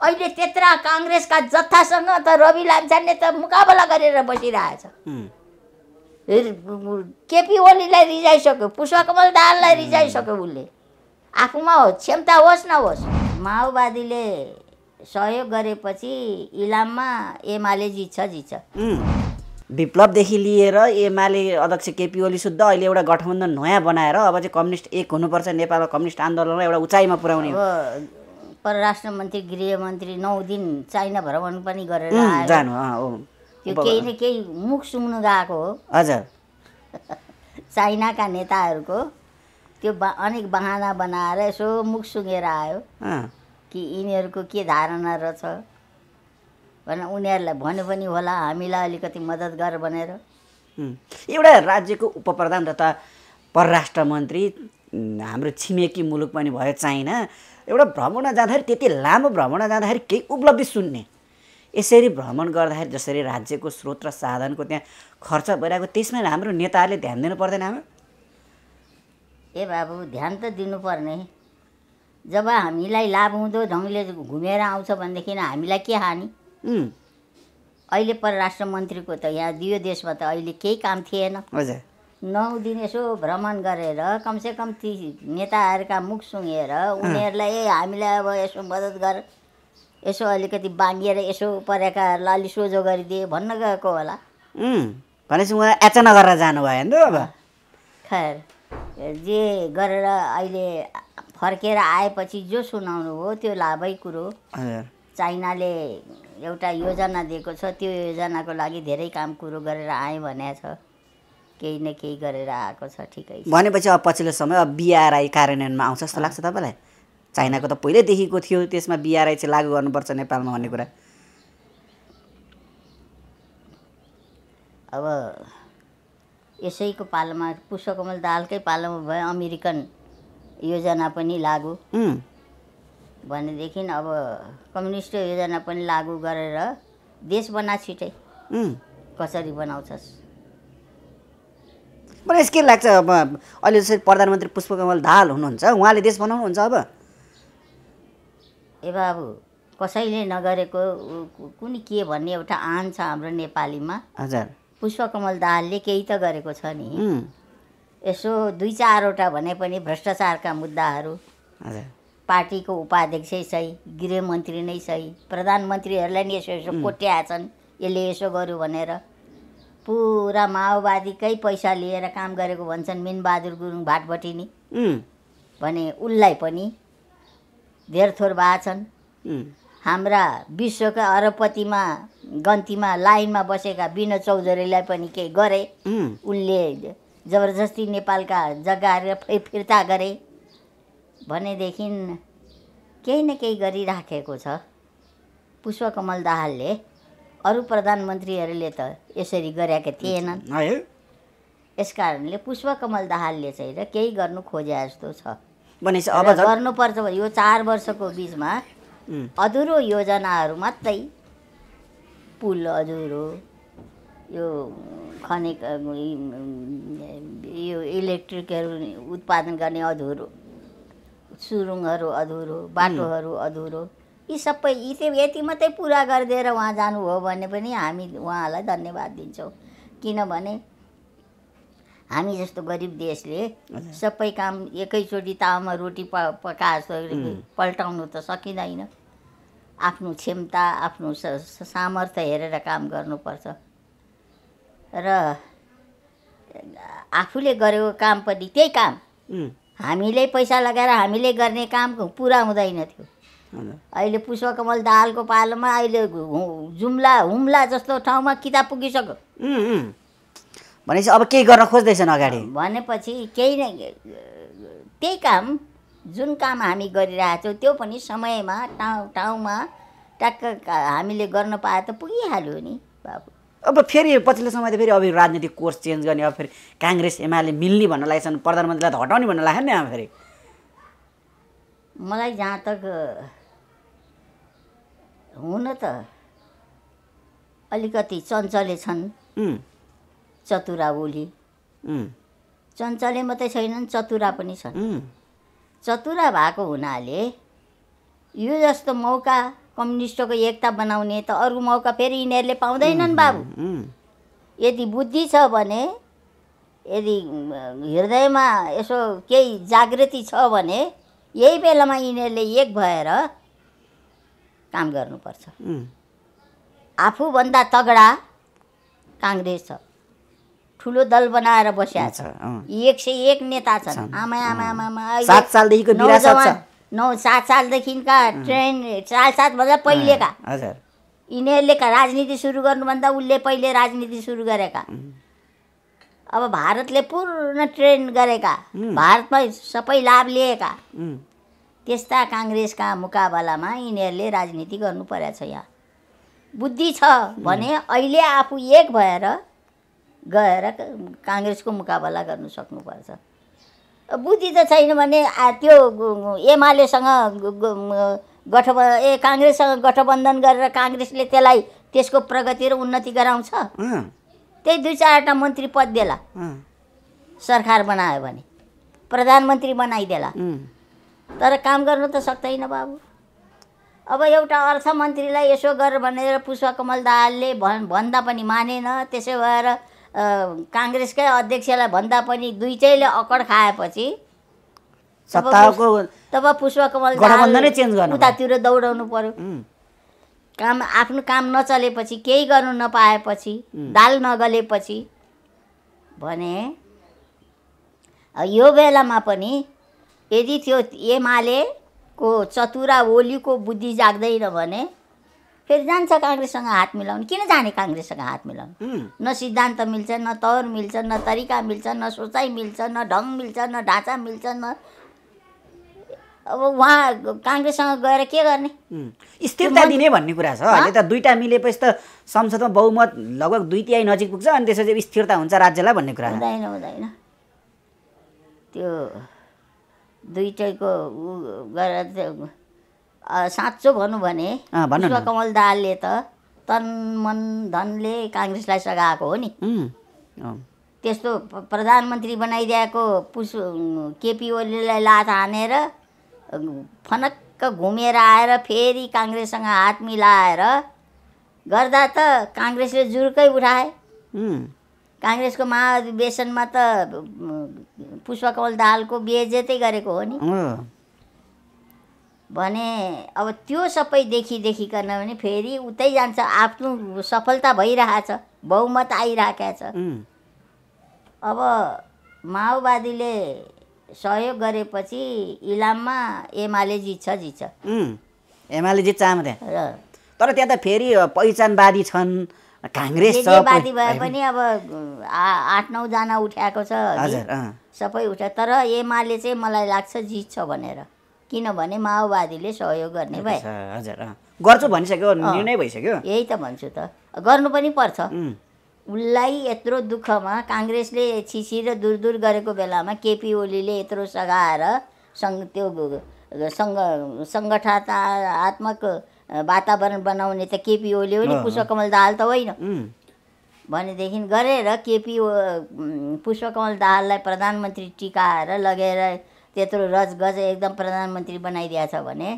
अहिले त्यत्रा काङ्ग्रेसका जत्थासँग त रवि लाम्छाने त मुकाबला गरेर बसिरहेछ केपी ओलीलाई रिजाइसक्यो पुष्पकमल दाललाई रिजाइसक्यो उसले आफूमा होस् क्षमता होस् नहोस् माओवादीले सहयोग गरेपछि इलाममा एमाले जित्छ जित्छ विप्लवदेखि लिएर एमाले अध्यक्ष केपी ओली शुद्ध अहिले एउटा गठबन्धन नयाँ बनाएर अब चाहिँ कम्युनिस्ट एक हुनुपर्छ नेपालमा कम्युनिस्ट आन्दोलनलाई एउटा उचाइमा पुर्याउने परराष्ट्र मन्त्री गृहमन्त्री नौ दिन चाइना भ्रमण पनि गरेर जानु त्यो केही न केही मुख सुम्नु गएको हो हजुर चाइनाका नेताहरूको त्यो बा अनेक बहाना बनाएर यसो मुख सुँगेर आयो कि यिनीहरूको के धारणा रहेछ भनेर उनीहरूलाई भन्यो पनि होला हामीलाई अलिकति मद्दत गर भनेर एउटा राज्यको उपप्रधान तथा परराष्ट्र मन्त्री हाम्रो छिमेकी मुलुक पनि भयो चाइना एउटा भ्रमण जाँदाखेरि त्यति लामो भ्रमण जाँदाखेरि केही उपलब्धि सुन्ने यसरी भ्रमण गर्दाखेरि जसरी राज्यको स्रोत र साधनको त्यहाँ खर्च भइरहेको त्यसमा हाम्रो नेताहरूले ध्यान दिनु पर्दैन हाम्रो ए बाबु ध्यान त दिनुपर्ने जब हामीलाई लाभ हुँदो ढङ्गले घुमेर आउँछ भनेदेखि हामीलाई के हानि अहिले परराष्ट्र मन्त्रीको त यहाँ दियो देशमा त अहिले केही काम थिएन हजुर नौ दिन यसो भ्रमण गरेर कमसेकम ती नेताहरूका मुख सुँगेर उनीहरूलाई ए हामीलाई अब यसो मद्दत गर यसो अलिकति बाँधिएर यसो परेकाहरूलाई अलिक सोझो गरिदिए भन्न गएको होला भनेपछि उहाँ एच नगरेर जानुभयो नि त अब खैर जे गरेर अहिले फर्केर आएपछि जो सुनाउनु हो त्यो लाभै कुरो चाइनाले एउटा योजना दिएको छ त्यो योजनाको लागि धेरै काम कुरो गरेर आएँ भनेको छ केही न केही गरेर आएको छ ठिकै भनेपछि अब पछिल्लो समय अब बिआरआई कार्यान्वयनमा आउँछ जस्तो लाग्छ तपाईँलाई चाइनाको त पहिल्यैदेखिको थियो त्यसमा बिआरआई चाहिँ लागू गर्नुपर्छ नेपालमा भन्ने कुरा अब यसैको पालोमा पुष्पकमल दालकै पालोमा भयो अमेरिकन योजना पनि लागु भनेदेखि अब कम्युनिस्ट योजना पनि लागु गरेर देश बना छिटै कसरी बनाउँछस् मलाई के लाग्छ अब अहिले जस्तै प्रधानमन्त्री पुष्पकमल दाहाल हुनुहुन्छ उहाँले देश बनाउनुहुन्छ अब ए बाबु कसैले नगरेको कुन के भन्ने एउटा आन छ हाम्रो नेपालीमा हजुर पुष्पकमल दाहालले केही त गरेको छ नि यसो दुई चारवटा भने पनि भ्रष्टाचारका मुद्दाहरू पार्टीको उपाध्यक्षै सही गृहमन्त्री नै सही प्रधानमन्त्रीहरूलाई नि यसो यसो कोट्याएछन् यसले यसो गर्यो भनेर पुरा माओवादीकै पैसा लिएर काम गरेको भन्छन् मिनबहादुर गुरुङ भाटभटिनी भने उसलाई पनि धेर थोर भा छन् हाम्रा विश्वका अरबपतिमा गन्तीमा लाइनमा बसेका बिनो चौधरीलाई पनि केही गरे उनले जबरजस्ती नेपालका जग्गाहरू फिर्ता गरे भनेदेखि केही न केही गरिराखेको छ पुष्पकमल दाहालले अरू प्रधानमन्त्रीहरूले त यसरी गरेका थिएनन् यसकारणले पुष्पकमल दाहालले चाहिँ र केही गर्नु खोजे जस्तो छ अब गर्नुपर्छ यो चार वर्षको बिचमा अधुरो योजनाहरू मात्रै पुल अधुरो यो खने यो इलेक्ट्रिकहरू उत्पादन गर्ने अधुरो सुरुङहरू अधुरो बाटोहरू अधुरो यी सबै यति यति मात्रै पुरा गरिदिएर उहाँ जानुभयो भने पनि हामी उहाँलाई धन्यवाद दिन्छौँ किनभने हामी जस्तो गरिब देशले सबै काम एकैचोटि तामा रोटी प पका पल्टाउनु त सकिँदैन आफ्नो क्षमता आफ्नो सामर्थ्य हेरेर काम गर्नुपर्छ र आफूले गरेको काम पनि त्यही काम हामीले पैसा लगाएर हामीले गर्ने काम पुरा हुँदैन थियो अहिले पुष्पकमल दाहालको पालोमा अहिले जुम्ला हुम्ला जस्तो ठाउँमा किताब पुगिसक्यो भनेपछि अब केही गर्न खोज्दैछन् अगाडि भनेपछि केही नै त्यही काम जुन काम हामी गरिरहेछौँ त्यो पनि समयमा टाउ ठाउँमा ट्याक्क हामीले गर्न पाए त पुगिहाल्यो नि बाबु अब फेरि पछिल्लो समय त फेरि अब राजनीतिक कोर्स चेन्ज गर्ने अब फेरि काङ्ग्रेस एमाले मिल्ने भन्न लागेछन् प्रधानमन्त्रीलाई त हटाउने भन्न लाग्यो नि अब फेरि मलाई जहाँ तक हुन त अलिकति चञ्चले छन् चतुरा ओली चञ्चले मात्रै छैनन् चतुरा पनि छन् चतुरा भएको हुनाले यो जस्तो मौका कम्युनिस्टको एकता बनाउने त अरू मौका फेरि यिनीहरूले पाउँदैनन् बाबु यदि बुद्धि छ भने यदि हृदयमा यसो केही जागृति छ भने यही बेलामा यिनीहरूले एक भएर काम गर्नुपर्छ आफूभन्दा तगडा काङ्ग्रेस छ ठुलो दल बनाएर बसिया छ एक सय एक नेता छन् आमा आमा आमा सात सालदेखिको नौ सात सालदेखिका ट्रेन सात सातभन्दा पहिलेका यिनीहरूले राजनीति सुरु गर्नुभन्दा उसले पहिले राजनीति सुरु गरेका अब भारतले पूर्ण ट्रेन गरेका भारतमा सबै लाभ लिएका त्यस्ता काङ्ग्रेसका मुकाबलामा यिनीहरूले राजनीति गर्नु परेको छ यहाँ बुद्धि छ भने अहिले आफू एक भएर गएर काङ्ग्रेसको मुकाबला गर्नु सक्नुपर्छ बुद्धि त छैन भने त्यो एमालेसँग गठब ए काङ्ग्रेससँग गठबन्धन गरेर काङ्ग्रेसले त्यसलाई त्यसको प्रगति र उन्नति गराउँछ त्यही दुई चारवटा मन्त्री पद देला सरकार बनायो भने प्रधानमन्त्री बनाइदेला तर काम गर्नु त सक्दैन बाबु अब एउटा अर्थमन्त्रीलाई यसो गर भनेर पुष्पकमल दाहालले भन् भन्दा पनि मानेन त्यसै भएर काङ्ग्रेसकै अध्यक्षलाई भन्दा पनि दुई चाहिँले अकड खाएपछि तब पुष्पकमल दाहाल उतातिर दौडाउनु पर्यो काम आफ्नो काम नचलेपछि केही गर्नु नपाएपछि दाल नगलेपछि भने यो बेलामा पनि यदि त्यो एमालेको चतुरा ओलीको बुद्धि जाग्दैन भने फेरि जान्छ काङ्ग्रेससँग हात मिलाउनु किन जाने काङ्ग्रेससँग हात मिलाउनु न सिद्धान्त मिल्छ न तौर मिल्छ न तरिका मिल्छ न सोचाइ मिल्छ न ढङ मिल्छ न ढाँचा मिल्छ न अब उहाँ काङ्ग्रेससँग गएर के गर्ने स्थिरता दिने भन्ने कुरा छ अहिले त दुईवटा मिलेपछि त संसदमा बहुमत लगभग दुई तिहाई नजिक पुग्छ अनि त्यसपछि स्थिरता हुन्छ राज्यलाई भन्ने कुरा हुँदैन हुँदैन त्यो दुइटैको गरेर साँचो भनौँ भने कमल दालले त तन मन धनले काङ्ग्रेसलाई सघाएको हो नि त्यस्तो प्रधानमन्त्री बनाइदिएको पुस केपी ओलीलाई लात हानेर फनक्क घुमेर आएर फेरि काङ्ग्रेससँग हात मिलाएर गर्दा त काङ्ग्रेसले जुर्कै उठाए काङ्ग्रेसको महाधिवेशनमा त पुष्पकमल दाहालको बेजेतै गरेको हो नि भने अब त्यो सबै देखिदेखिकन भने फेरि उतै जान्छ आफ्नो सफलता भइरहेछ बहुमत आइरहेका छ अब माओवादीले सहयोग गरेपछि इलाममा एमाले जित्छ जित्छ एमाले जित्छ तर त्यहाँ त फेरि पहिचानवादी छन् काङ्ग्रेसवादी भए पनि अब आठ नौजना उठाएको छ सबै उठ तर एमाले चाहिँ मलाई लाग्छ जित्छ भनेर किनभने माओवादीले सहयोग गर्ने भए हजुर गर्छु भनिसक्यो निर्णय भइसक्यो यही त भन्छु त गर्नु पनि पर्छ उसलाई यत्रो दुःखमा काङ्ग्रेसले छिछि र दुर दूर गरेको बेलामा केपी ओलीले यत्रो सघाएर सङ्घ त्यो सङ्घ सङ्गठनात्मक वातावरण बनाउने त केपी ओली हो नि पुष्पकमल दाहाल त होइन भनेदेखि गरेर केपी पुष्पकमल दाहाललाई प्रधानमन्त्री टिकाएर लगेर त्यत्रो रज गज एकदम प्रधानमन्त्री बनाइदिएको छ भने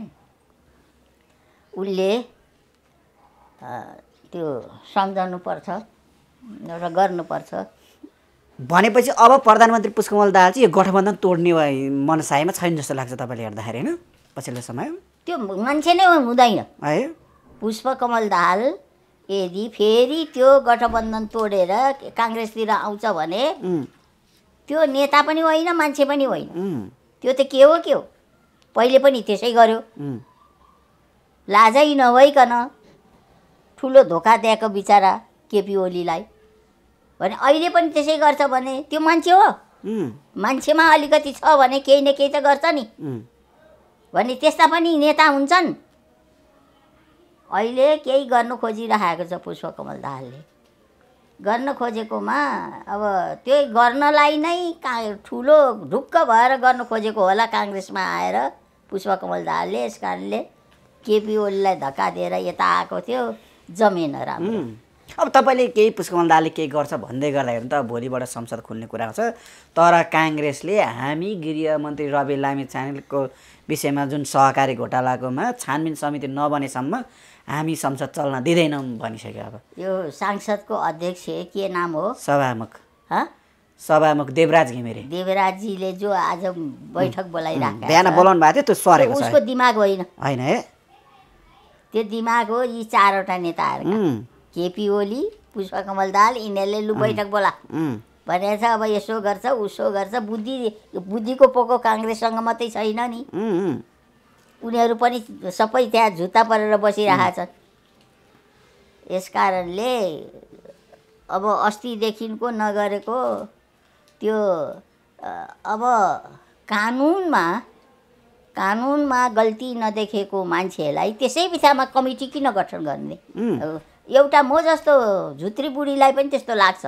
उसले त्यो पर्छ र गर्नुपर्छ भनेपछि अब प्रधानमन्त्री पुष्पकमल दाहाल चाहिँ यो गठबन्धन तोड्ने मनसायमा छैन जस्तो लाग्छ तपाईँले हेर्दाखेरि होइन पछिल्लो समय त्यो मान्छे नै हुँदैन है पुष्पकमल दाहाल यदि फेरि त्यो गठबन्धन तोडेर काङ्ग्रेसतिर आउँछ भने त्यो नेता पनि होइन मान्छे पनि होइन त्यो त के हो के हो पहिले पनि त्यसै गर्यो लाजै नभइकन ठुलो धोका दिएको बिचरा केपी ओलीलाई भने अहिले पनि त्यसै गर्छ भने त्यो मान्छे हो मान्छेमा अलिकति छ भने केही न केही त गर्छ नि भने त्यस्ता पनि नेता हुन्छन् अहिले केही गर्नु खोजिराखेको छ पुष्पकमल दाहालले गर्न खोजेकोमा अब त्यो गर्नलाई नै का ठुलो ढुक्क भएर गर्न खोजेको होला काङ्ग्रेसमा आएर पुष्पकमल दाहालले यस कारणले केपी ओलीलाई धक्का दिएर यता आएको थियो जमिन राम्रो अब तपाईँले केही पुष्पकमल दाले केही गर्छ भन्दै गर्दाखेरि त भोलिबाट संसद खुल्ने कुरा आउँछ तर काङ्ग्रेसले हामी गृहमन्त्री रवि लामी छानेलको विषयमा जुन सहकारी घोटालाकोमा छानबिन समिति नबनेसम्म हामी संसद चल्न दिँदैनौँ भनिसक्यो अब यो सांसदको अध्यक्ष के नाम हो सभामुख सभामुख देवराज घिमिरे देवराजजीले जो आज बैठक बोलाइरहेको बिहान बोलाउनु भएको थियो त्यो सरेको उसको दिमाग होइन होइन है त्यो दिमाग हो यी चारवटा नेताहरू केपी ओली पुष्पकमल दाल यिनीहरूले लु बैठक बोला भनेर अब यसो गर्छ उसो गर्छ बुद्धि बुद्धिको पोको काङ्ग्रेससँग मात्रै छैन नि उनीहरू पनि सबै त्यहाँ झुत्ता परेर छन् यस कारणले अब अस्तिदेखिको नगरेको त्यो अब कानुनमा कानुनमा गल्ती नदेखेको मान्छेहरूलाई त्यसै विषयमा कमिटी किन गठन गर्ने एउटा म जस्तो झुत्री बुढीलाई पनि त्यस्तो लाग्छ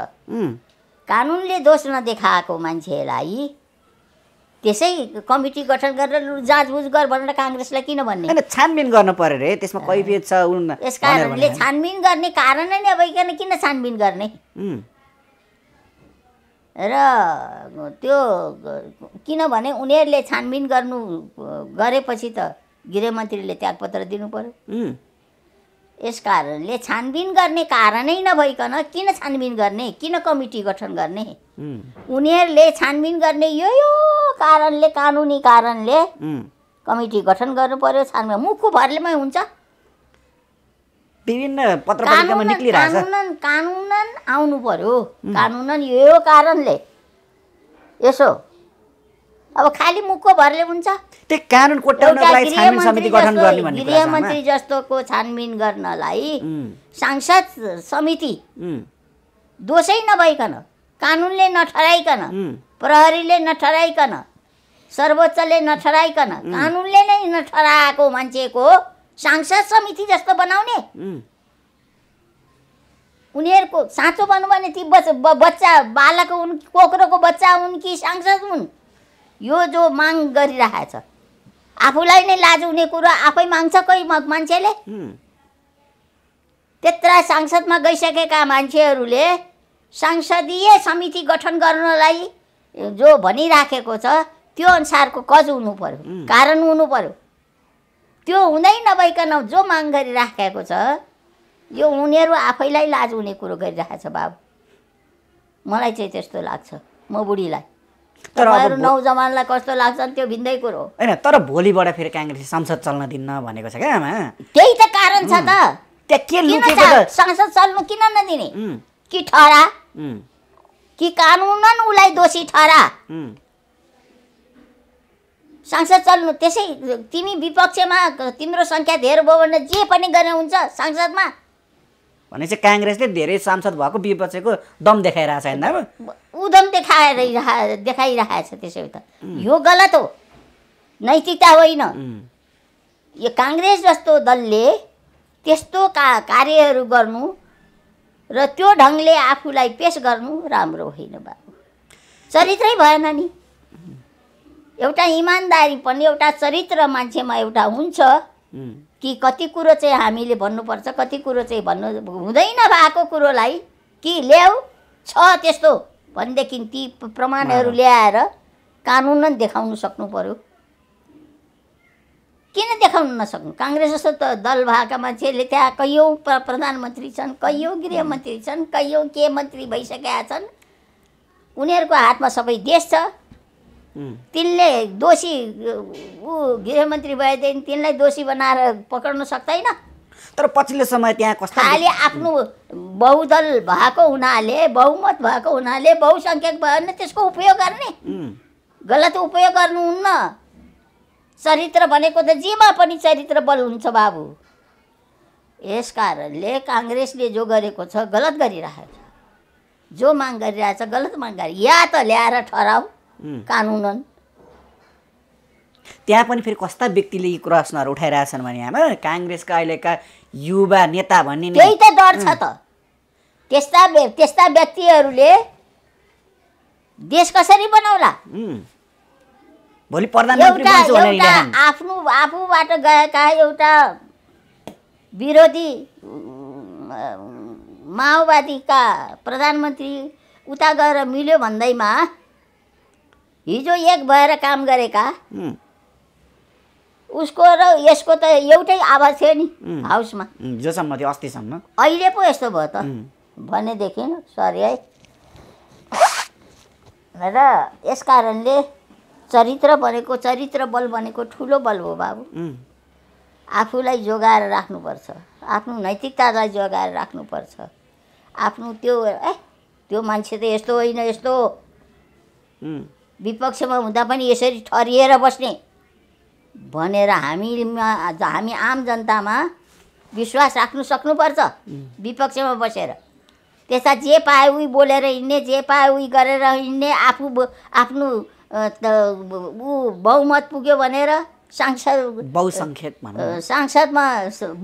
कानुनले दोष नदेखाएको मान्छेलाई त्यसै कमिटी गठन गरेर जाँचबुझ गर भनेर काङ्ग्रेसलाई किन भन्ने होइन छानबिन गर्नु पर्यो रे त्यसमा कैफियत छ यस कारणले छानबिन गर्ने कारण नै अब किन छानबिन गर्ने र त्यो किनभने उनीहरूले छानबिन गर्नु गरेपछि त गृहमन्त्रीले त्यागपत्र दिनु पऱ्यो यस कारणले छानबिन गर्ने कारणै नभइकन किन छानबिन गर्ने किन कमिटी गठन गर्ने उनीहरूले छानबिन गर्ने यो यो कारणले कानुनी कारणले कमिटी गठन गर्नु पर्यो छानबिन मुखको भरलेमै हुन्छ विभिन्न आउनु पर्यो कानुनन यो कारणले यसो अब खालि मुखको भरले हुन्छ गृहमन्त्री जस्तोको छानबिन गर्नलाई सांसद समिति दोषै नभइकन कानुनले नठराइकन प्रहरीले नठराइकन सर्वोच्चले नठराइकन कानुनले नै नठराएको मान्छेको सांसद समिति जस्तो बनाउने उनीहरूको साँचो भनौँ भने ती बच्चा बालक उन कोक्रोको बच्चा उनकी सांसद हुन् यो जो माग गरिरहेछ आफूलाई नै लाज हुने कुरो आफै माग्छ कोही मान्छेले त्यत्र सांसदमा गइसकेका मान्छेहरूले संसदीय समिति गठन गर्नलाई जो भनिराखेको छ त्यो अनुसारको कज हुनु पर्यो कारण हुनु पर्यो त्यो हुँदै नभइकन जो माग गरिराखेको छ यो उनीहरू आफैलाई लाज हुने कुरो गरिरहेको छ बाबु मलाई चाहिँ त्यस्तो लाग्छ म बुढीलाई तर अब नौजवानलाई कस्तो लाग्छ त्यो भिन्दै कुरो होइन तर भोलिबाट फेरि काङ्ग्रेस संसद चल्न दिन्न भनेको छ क्या आमा त्यही त कारण छ त त्यहाँ के लुकेको संसद चल्नु किन नदिने कि ठहरा कि कानुनन उसलाई दोषी ठहरा संसद चल्नु त्यसै तिमी विपक्षमा तिम्रो सङ्ख्या धेरै भयो भने जे पनि गर्ने हुन्छ संसदमा भने चाहिँ काङ्ग्रेसले धेरै सांसद भएको विपक्षको दम देखाइरहेको छ होइन उदम देखाएर देखाइरहेको छ त्यसो त यो गलत हो नैतिकता होइन यो काङ्ग्रेस जस्तो दलले त्यस्तो का कार्यहरू गर्नु र त्यो ढङ्गले आफूलाई पेस गर्नु राम्रो होइन बाबु चरित्रै भएन नि एउटा इमान्दारी पनि एउटा चरित्र मान्छेमा एउटा हुन्छ कि कति कुरो चाहिँ हामीले भन्नुपर्छ कति कुरो चाहिँ भन्नु हुँदैन भएको कुरोलाई कि ल्याऊ छ त्यस्तो भनेदेखि ती प्रमाणहरू ल्याएर कानुन देखाउनु सक्नु पऱ्यो किन देखाउनु नसक्नु काङ्ग्रेस जस्तो त दल भएका मान्छेहरूले त्यहाँ कैयौँ प्र प्रधानमन्त्री छन् कैयौँ गृहमन्त्री छन् कैयौँ के मन्त्री भइसकेका छन् उनीहरूको हातमा सबै देश छ तिनले दोषी ऊ गृहमन्त्री भएदेखि तिनलाई दोषी बनाएर पक्राउन सक्दैन तर पछिल्लो समय त्यहाँ कस्तो अहिले आफ्नो बहुदल भएको हुनाले बहुमत भएको हुनाले बहुसङ्ख्यक भयो भने त्यसको उपयोग गर्ने गलत उपयोग गर्नुहुन्न चरित्र भनेको त जेमा पनि चरित्र बल हुन्छ बाबु यस कारणले काङ्ग्रेसले जो गरेको छ गलत गरिरहेको छ जो माग गरिरहेछ गलत माग गरे या त ल्याएर ठहराऊ कानुनन त्यहाँ पनि फेरि कस्ता व्यक्तिले यी प्रश्नहरू उठाइरहेछन् भने हाम्रो काङ्ग्रेसका अहिलेका युवा नेता भन्ने त्यही त डर छ त त्यस्ता त्यस्ता व्यक्तिहरूले देश कसरी बनाउला भोलि प्रधानमन्त्री आफ्नो आफूबाट गएका एउटा विरोधी माओवादीका प्रधानमन्त्री उता गएर मिल्यो भन्दैमा हिजो एक भएर काम गरेका उसको र यसको त एउटै आवाज थियो नि हाउसमा जोसम्म थियो अस्तिसम्म अहिले पो यस्तो भयो त भनेदेखि सरी है र यस कारणले चरित्र भनेको चरित्र बल भनेको ठुलो बल हो बाबु आफूलाई जोगाएर राख्नुपर्छ आफ्नो नैतिकतालाई जोगाएर राख्नुपर्छ आफ्नो त्यो ए त्यो मान्छे त यस्तो होइन यस्तो विपक्षमा हुँदा पनि यसरी ठरिएर बस्ने भनेर हामीमा हामी आम जनतामा विश्वास राख्नु सक्नुपर्छ विपक्षमा बसेर त्यस्ता जे पाए उही बोलेर हिँड्ने जे पाए उही गरेर हिँड्ने आफू आफ्नो ऊ बहुमत पुग्यो भनेर सांसद बहुसङ्ख्यक सांसदमा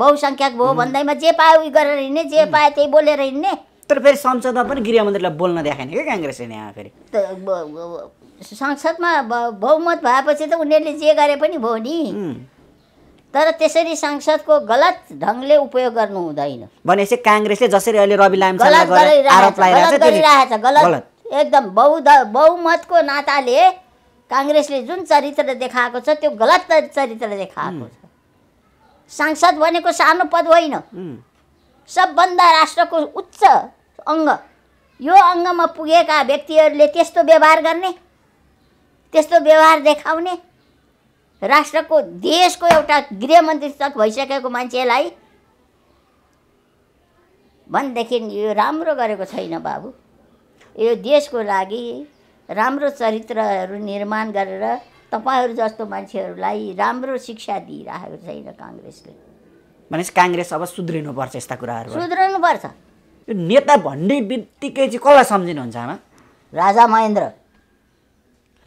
बहुसङ्ख्यक भयो भन्दैमा जे पाए उही गरेर हिँड्ने जे पाए त्यही बोलेर हिँड्ने तर फेरि संसदमा पनि गृहमन्त्रीलाई बोल्न देखाएन क्या काङ्ग्रेसले यहाँ फेरि संसदमा बहुमत भएपछि त उनीहरूले जे गरे पनि भयो नि तर त्यसरी सांसदको गलत ढङ्गले उपयोग गर्नु हुँदैन भनेपछि काङ्ग्रेसले जसरी अहिले रवि गरिरहेछ गलत एकदम बहुध बहुमतको नाताले काङ्ग्रेसले जुन चरित्र देखाएको छ त्यो गलत चरित्र देखाएको छ सांसद भनेको सानो पद होइन सबभन्दा राष्ट्रको उच्च अङ्ग यो अङ्गमा पुगेका व्यक्तिहरूले त्यस्तो व्यवहार गर्ने त्यस्तो व्यवहार देखाउने राष्ट्रको देशको एउटा गृहमन्त्री तक भइसकेको मान्छेलाई भनेदेखि यो राम्रो गरेको छैन बाबु यो देशको लागि राम्रो चरित्रहरू निर्माण गरेर तपाईँहरू जस्तो मान्छेहरूलाई राम्रो शिक्षा दिइराखेको छैन काङ्ग्रेसले भनेपछि काङ्ग्रेस अब सुध्रिनुपर्छ यस्ता कुराहरू सुध्रिनुपर्छ यो नेता भन्ने बित्तिकै चाहिँ कसलाई सम्झिनुहुन्छ आमा राजा महेन्द्र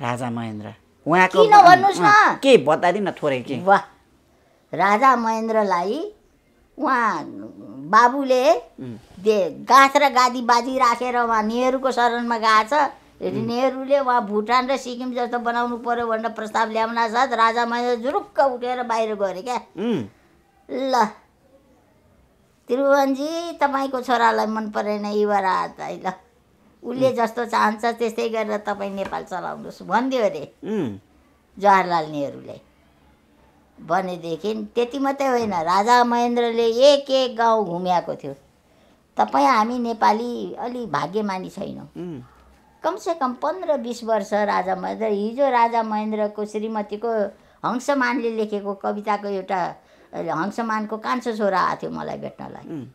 राजा महेन्द्र उहाँको के बताइदिन न थोरै के वा राजा महेन्द्रलाई उहाँ बाबुले गाथ र गादी बाजी राखेर उहाँ नेहरूको शरणमा गएको छ नेहरूले उहाँ भुटान र सिक्किम जस्तो बनाउनु पर्यो भनेर प्रस्ताव ल्याउन साथ राजा महेन्द्र झुरुक्क उठेर बाहिर गरे क्या ल त्रिभुवनजी तपाईँको छोरालाई मन परेन युवा है ल उसले जस्तो चाहन्छ त्यस्तै गरेर तपाईँ नेपाल चलाउनुहोस् भनिदियो अरे जवाहरलाल नेहरूले भनेदेखि त्यति मात्रै होइन राजा महेन्द्रले एक एक गाउँ घुम्याएको थियो तपाईँ हामी नेपाली अलि भाग्यमानी छैनौँ कमसेकम पन्ध्र बिस वर्ष राजा महेन्द्र हिजो राजा महेन्द्रको श्रीमतीको हंसमानले लेखेको कविताको एउटा हङसमानको कान्छो छोरा आएको थियो मलाई भेट्नलाई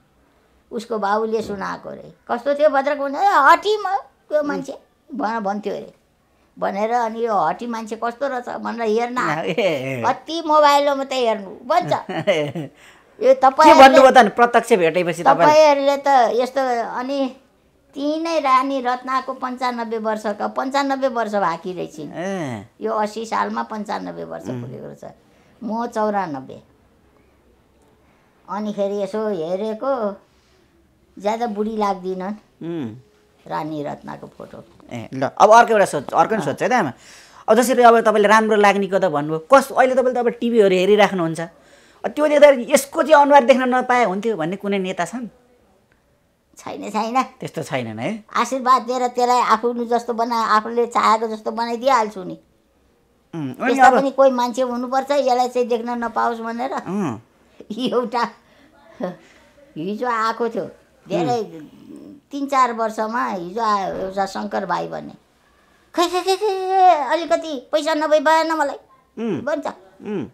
उसको बाबुले सुनाएको अरे कस्तो थियो भद्रक ए हटी म त्यो मान्छे भन भन्थ्यो अरे भनेर अनि यो हटी मान्छे कस्तो रहेछ भनेर हेर्न कति मोबाइलमा मात्रै हेर्नु भन्छ यो तपाईँ प्रत्यक्ष भेटेपछि तपाईँहरूले त यस्तो अनि तिनै रानी रत्नाको पन्चानब्बे वर्षको पन्चानब्बे वर्ष भाकी रहेछन् यो असी सालमा पन्चानब्बे वर्ष पुगेको रहेछ म चौरानब्बे अनिखेरि यसो हेरेको ज्यादा बुढी लाग्दिनन् रानी रत्नाको फोटो ए ल अब अर्को एउटा सोच अर्को नै सोध्छ है त आमा अब जसरी अब तपाईँले राम्रो लाग्नेको त भन्नुभयो कस अहिले तपाईँले त अब टिभीहरू हेरिराख्नुहुन्छ त्यो देख्दा यसको चाहिँ अनुहार देख्न नपाए हुन्थ्यो भन्ने कुनै नेता छन् छैन छैन त्यस्तो छैनन् है आशीर्वाद दिएर त्यसलाई आफ्नो जस्तो बना आफूले चाहेको जस्तो बनाइदिइहाल्छु नि कोही मान्छे हुनुपर्छ यसलाई चाहिँ देख्न नपाओस् भनेर एउटा हिजो आएको थियो धेरै तिन चार वर्षमा हिजो आयो एउटा शङ्कर भाइ भन्ने खै खै खै खै अलिकति पैसा नभई भएन मलाई भन्छ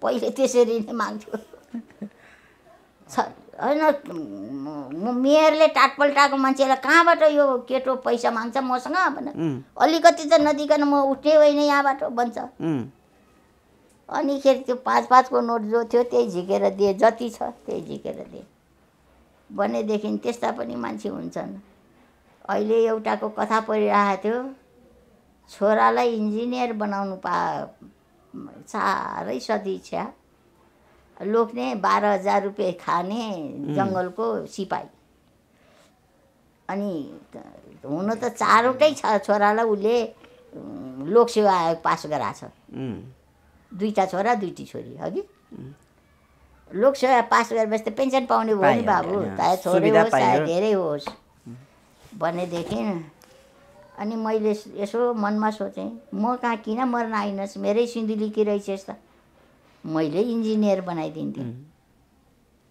पहिले त्यसरी नै माग्थ्यो होइन मेयरले टाटपल्टाको मान्छेलाई कहाँबाट यो केटो पैसा माग्छ मसँग भनेर अलिकति त नदिकन म उठ्ने होइन यहाँबाट भन्छ अनिखेरि त्यो पाँच पाँचको नोट जो थियो त्यही झिकेर दिए जति छ त्यही झिकेर दिए भनेदेखि त्यस्ता पनि मान्छे हुन्छन् अहिले एउटाको कथा परिरहेको थियो छोरालाई इन्जिनियर बनाउनु पा साह्रै सदिच्छा लोक्ने बाह्र हजार रुपियाँ खाने जङ्गलको सिपाही अनि हुन त चारवटै छ छोरालाई उसले लोकसेवा आयोग पास गराएको छ दुईवटा छोरा दुईटी छोरी हगि लोकसेवा पास गरेपछि त पेन्सन पाउने भयो नि बाबु चाहे छोरी होस् चाहे धेरै होस् भनेदेखि अनि मैले यसो मनमा सोचेँ म कहाँ किन मर्न आइनस् मेरै सिन्धुलीकी रहेछस् त मैले इन्जिनियर बनाइदिन्थेँ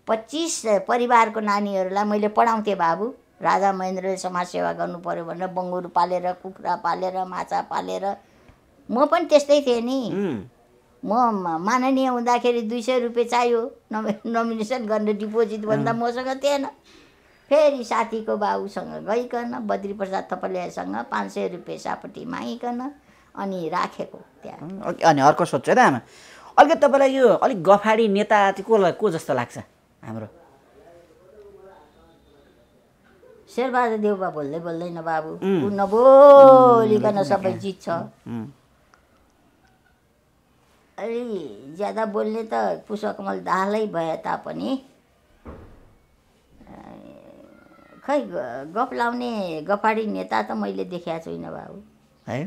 पच्चिस परिवारको नानीहरूलाई मैले पढाउँथेँ बाबु राजा महेन्द्रले समाजसेवा गर्नु पऱ्यो भनेर बङ्गुर पालेर कुखुरा पालेर माछा पालेर म पनि त्यस्तै थिएँ नि म माननीय हुँदाखेरि दुई सय रुपियाँ चाहियो नमि नोमिनेसन गर्ने डिपोजिट भन्दा मसँग थिएन फेरि साथीको बाबुसँग गइकन बद्री प्रसाद थपलियासँग पाँच सय रुपियाँ सापट्टि मागिकन अनि राखेको त्यहाँ अनि अर्को सोध्छु है त आमा अलिकति तपाईँलाई यो अलिक गफाडी नेता चाहिँ को जस्तो लाग्छ हाम्रो शेरबहादुर देउबा बोल्दै बोल्दैन बाबु नबोलिकन सबै जित्छ अलि ज्यादा बोल्ने त पुष्पकमल दाहालै भए तापनि खै गफ लाउने गफाडी नेता त मैले देखाएको छुइनँ बाबु है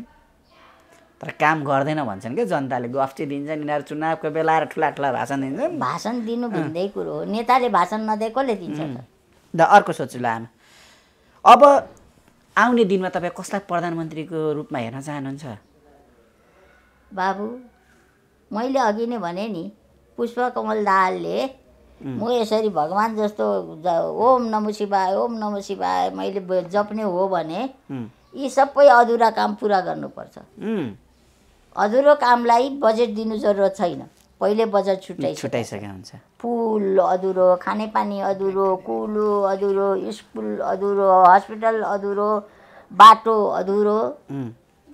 तर काम गर्दैन भन्छन् क्या जनताले गफ चाहिँ दिन्छन् यिनीहरू चुनावको बेला आएर ठुला ठुला भाषण दिन्छन् भाषण दिनु भिन्दै कुरो हो नेताले भाषण नदिए कसले दिन्छ त अर्को सोच्छु ल अब आउने दिनमा तपाईँ कसलाई प्रधानमन्त्रीको रूपमा हेर्न चाहनुहुन्छ बाबु मैले अघि नै भने नि पुष्पकमल दाहालले म यसरी भगवान् जस्तो ओम नमो शिवाय ओम नमो शिवाय मैले जप्ने हो भने यी सबै अधुरा काम पुरा गर्नुपर्छ अधुरो कामलाई बजेट दिनु जरुरत छैन पहिले बजेट छुट्याइ छुट्याइसकेको हुन्छ पुल अधुरो खानेपानी अधुरो कुलो अधुरो स्कुल अधुरो हस्पिटल अधुरो बाटो अधुरो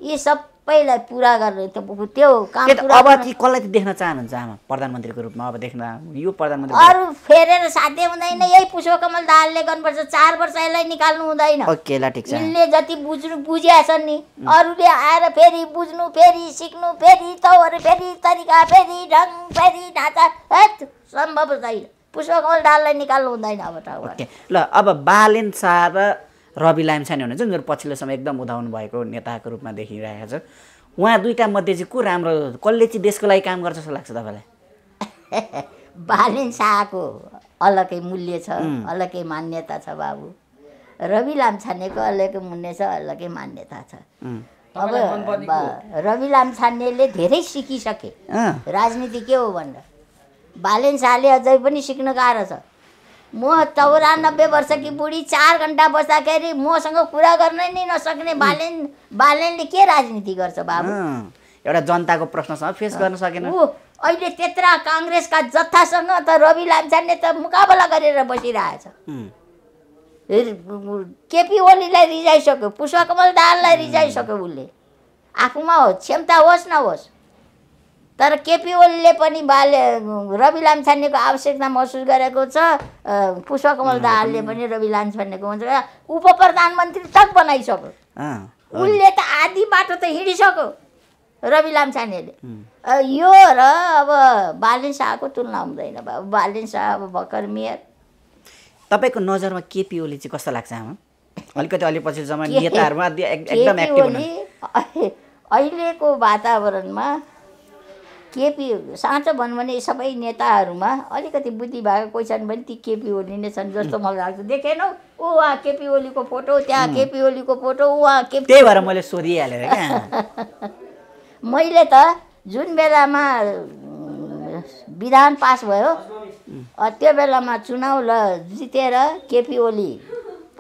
यी सब सबैलाई पुरा गर्ने त त्यो काम अब कसलाई त देख्न चाहनुहुन्छ आमा प्रधानमन्त्रीको रूपमा अब देख्न यो प्रधानमन्त्री अरू फेरेर साध्य हुँदैन यही पुष्पकमल दाहालले गर्नुपर्छ चार वर्ष यसलाई निकाल्नु हुँदैन यसले जति बुझ्नु बुझिया छन् नि अरूले आएर फेरि बुझ्नु फेरि सिक्नु फेरि तौहरू फेरि तरिका फेरि ढङ फेरि ढाँचा सम्भव छैन पुष्पकमल दाहाललाई निकाल्नु हुँदैन अब त ल अब बालेन र रवि लामछाने हुनुहुन्छ उनीहरू पछिल्लो समय एकदम उदाउनु भएको नेताको रूपमा देखिरहेको छ उहाँ दुइटा मध्ये चाहिँ को राम्रो कसले चाहिँ देशको लागि काम गर्छ जस्तो लाग्छ तपाईँलाई बालिन शाहको अलग्गै मूल्य छ अलग्गै मान्यता छ बाबु रवि लामछानेको अलग्गै मूल्य छ अलग्गै मान्यता छ अब रवि लामछानेले धेरै सिकिसके राजनीति के हो भनेर बालेन शाहले अझै पनि सिक्न गाह्रो छ म चौरानब्बे कि बुढी चार घन्टा बस्दाखेरि मसँग कुरा गर्नै नै नसक्ने बालेन बालेनले के राजनीति गर्छ बाबु एउटा जनताको प्रश्नसँग फेस गर्न सकेन ऊ अहिले त्यत्रा काङ्ग्रेसका जथासँग त रवि लाम्छाने त मुकाबला गरेर बसिरहेछ केपी ओलीलाई रिजाइसक्यो पुष्पकमल दाललाई रिजाइसक्यो उसले आफूमा होस् क्षमता होस् नहोस् तर केपी ओलीले पनि बाल रवि लामछानेको आवश्यकता महसुस गरेको छ पुष्पकमल दाहालले पनि रवि लामछानेको हुन्छ उप प्रधानमन्त्री तक बनाइसक्यो उसले त आधी बाटो त हिँडिसक्यो रवि लामछानेले यो र अब बालिन शाहको तुलना हुँदैन बालिन शाह अब भर्खर मेयर तपाईँको नजरमा केपी ओली चाहिँ कस्तो लाग्छ आमा अलिकति अलि पछि जम्मा नेताहरूमा एकदम अहिलेको वातावरणमा केपी साँचो भनौँ भने सबै नेताहरूमा अलिकति बुद्धि भएको कोही छन् भने ती केपी ओली नै छन् जस्तो मलाई लाग्छ देखेनौ ऊ उहाँ केपी ओलीको फोटो त्यहाँ केपी ओलीको फोटो उहाँ केपी त्यही भएर मैले सोधिहालेँ मैले त जुन बेलामा विधान पास भयो त्यो बेलामा चुनाव ल जितेर केपी ओली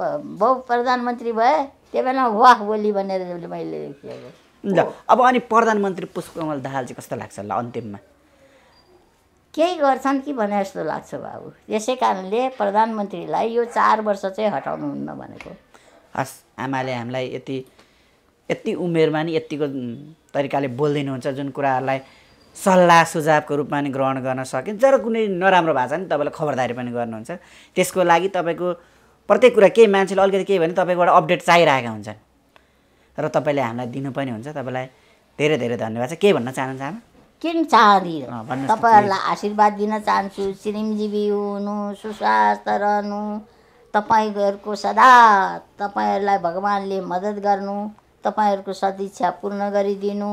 बहु प्रधानमन्त्री भए त्यो बेलामा वाह ओली भनेर मैले ल अब अनि प्रधानमन्त्री पुष्पकमल दाहाल दाहालजी कस्तो लाग्छ ल अन्तिममा केही गर्छन् कि भने जस्तो लाग्छ बाबु त्यसै कारणले प्रधानमन्त्रीलाई यो चार वर्ष चाहिँ हटाउनुहुन्न भनेको हस् आमाले हामीलाई यति यति उमेरमा नि यतिको तरिकाले बोलिदिनुहुन्छ जुन कुराहरूलाई सल्लाह सुझावको रूपमा नि ग्रहण गर्न सकिन्छ र कुनै नराम्रो भएको छ नि तपाईँलाई खबरदारी पनि गर्नुहुन्छ त्यसको लागि तपाईँको प्रत्येक कुरा केही मान्छेले अलिकति केही भने तपाईँकोबाट अपडेट चाहिरहेका हुन्छन् र तपाईँले हामीलाई दिनु पनि हुन्छ तपाईँलाई धेरै धेरै धन्यवाद छ के भन्न चाहनुहुन्छ आमा के चाहदिनँ तपाईँहरूलाई आशीर्वाद दिन चाहन्छु चिरिमजीवी हुनु सुस्वास्थ्य रहनु तपाईँहरूको सदा तपाईँहरूलाई भगवान्ले मद्दत गर्नु तपाईँहरूको सदिच्छा पूर्ण गरिदिनु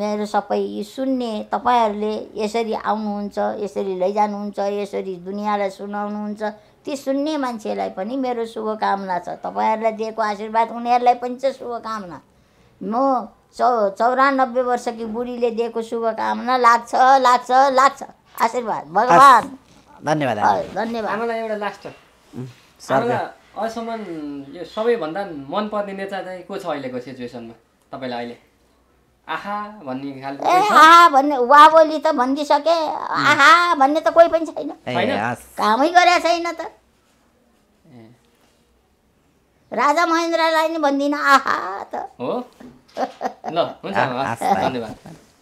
मेरो सबै सुन्ने तपाईँहरूले यसरी आउनुहुन्छ यसरी लैजानुहुन्छ यसरी दुनियाँलाई सुनाउनुहुन्छ ती सुन्ने मान्छेलाई पनि मेरो शुभकामना छ तपाईँहरूलाई दिएको आशीर्वाद उनीहरूलाई पनि छ शुभकामना म चौ चौरानब्बे वर्षकी बुढीले दिएको शुभकामना लाग्छ लाग्छ लाग्छ आशीर्वाद भगवान् धन्यवाद धन्यवाद एउटा लास्ट अहिलेसम्म यो सबैभन्दा मनपर्ने नेता चाहिँ को छ अहिलेको सिचुएसनमा तपाईँलाई अहिले आहा भन्ने ए आहा भन्ने वा बोली त भनिदिइसके आहा भन्ने त कोही पनि छैन कामै गरेको छैन त राजा महेन्द्रलाई नि भन्दिनँ आहा त हो ल हुन्छ धन्यवाद